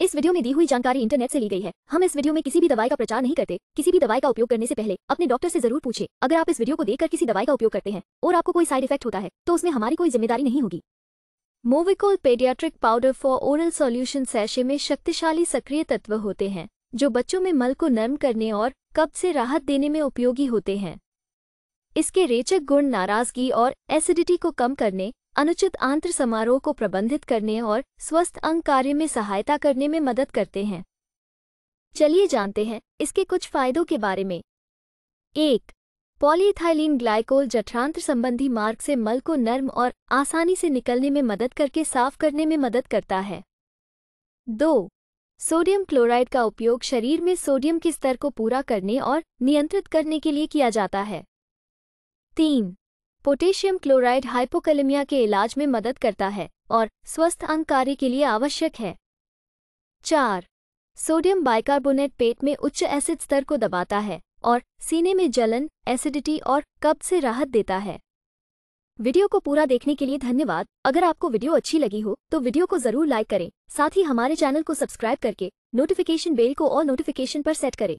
इस वीडियो में दी हुई जानकारी इंटरनेट से ली गई है हम इस वीडियो में किसी भी दवाई का प्रचार नहीं करते किसी भी दवाई का उपयोग करने से पहले अपने डॉक्टर से जरूर पूछे अगर आप इस वीडियो को देखकर किसी दवाई का उपयोग करते हैं और आपको कोई साइड इफेक्ट होता है तो उसमें हमारी कोई जिम्मेदारी नहीं होगी Movicol paediatric powder for oral solution sachet में शक्तिशाली सक्रिय तत्व होते हैं जो बच्चों में मल को नर्म करने और कब से राहत देने में उपयोगी होते हैं इसके रेचक गुण नाराजगी और एसिडिटी को कम करने अनुचित आंत्र समारोह को प्रबंधित करने और स्वस्थ अंग कार्य में सहायता करने में मदद करते हैं चलिए जानते हैं इसके कुछ फायदों के बारे में एक पॉलीथाइलीन ग्लाइकोल जठरांत्र संबंधी मार्ग से मल को नर्म और आसानी से निकलने में मदद करके साफ करने में मदद करता है दो सोडियम क्लोराइड का उपयोग शरीर में सोडियम के स्तर को पूरा करने और नियंत्रित करने के लिए किया जाता है तीन पोटेशियम क्लोराइड हाइपोकलेमिया के इलाज में मदद करता है और स्वस्थ अंग कार्य के लिए आवश्यक है चार सोडियम बाइकार्बोनेट पेट में उच्च एसिड स्तर को दबाता है और सीने में जलन एसिडिटी और कब्ज से राहत देता है वीडियो को पूरा देखने के लिए धन्यवाद अगर आपको वीडियो अच्छी लगी हो तो वीडियो को जरूर लाइक करें साथ ही हमारे चैनल को सब्सक्राइब करके नोटिफिकेशन बेल को और नोटिफिकेशन पर सेट करें